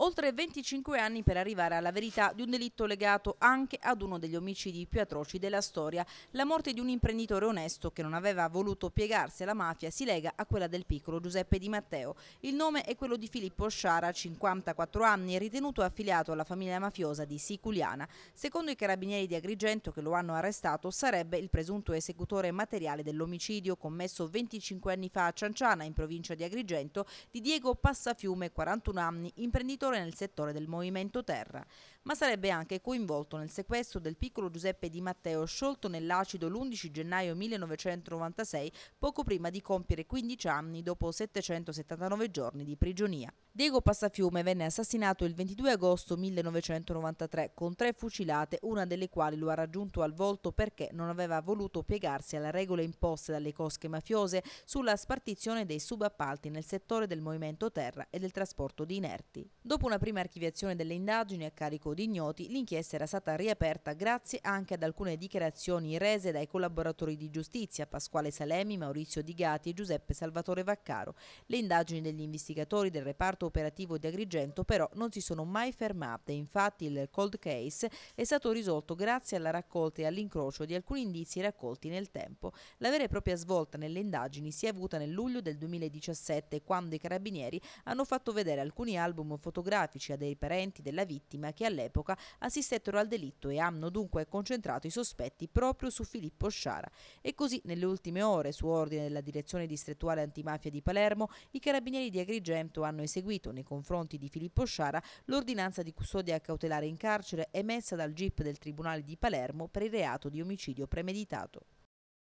oltre 25 anni per arrivare alla verità di un delitto legato anche ad uno degli omicidi più atroci della storia. La morte di un imprenditore onesto che non aveva voluto piegarsi alla mafia si lega a quella del piccolo Giuseppe Di Matteo. Il nome è quello di Filippo Sciara, 54 anni, e ritenuto affiliato alla famiglia mafiosa di Siculiana. Secondo i carabinieri di Agrigento che lo hanno arrestato, sarebbe il presunto esecutore materiale dell'omicidio commesso 25 anni fa a Cianciana, in provincia di Agrigento, di Diego Passafiume, 41 anni, imprenditore imprenditore nel settore del movimento terra, ma sarebbe anche coinvolto nel sequestro del piccolo Giuseppe Di Matteo sciolto nell'acido l'11 gennaio 1996, poco prima di compiere 15 anni dopo 779 giorni di prigionia. Diego Passafiume venne assassinato il 22 agosto 1993 con tre fucilate, una delle quali lo ha raggiunto al volto perché non aveva voluto piegarsi alle regole imposte dalle cosche mafiose sulla spartizione dei subappalti nel settore del movimento terra e del trasporto di inerti. Dopo Dopo una prima archiviazione delle indagini a carico di ignoti, l'inchiesta era stata riaperta grazie anche ad alcune dichiarazioni rese dai collaboratori di giustizia Pasquale Salemi, Maurizio Digati e Giuseppe Salvatore Vaccaro. Le indagini degli investigatori del reparto operativo di Agrigento però non si sono mai fermate, infatti il cold case è stato risolto grazie alla raccolta e all'incrocio di alcuni indizi raccolti nel tempo. La vera e propria svolta nelle indagini si è avuta nel luglio del 2017 quando i carabinieri hanno fatto vedere alcuni album fotografici fotografici a dei parenti della vittima che all'epoca assistettero al delitto e hanno dunque concentrato i sospetti proprio su Filippo Sciara. E così nelle ultime ore, su ordine della direzione distrettuale antimafia di Palermo, i carabinieri di Agrigento hanno eseguito nei confronti di Filippo Sciara l'ordinanza di custodia cautelare in carcere emessa dal GIP del Tribunale di Palermo per il reato di omicidio premeditato.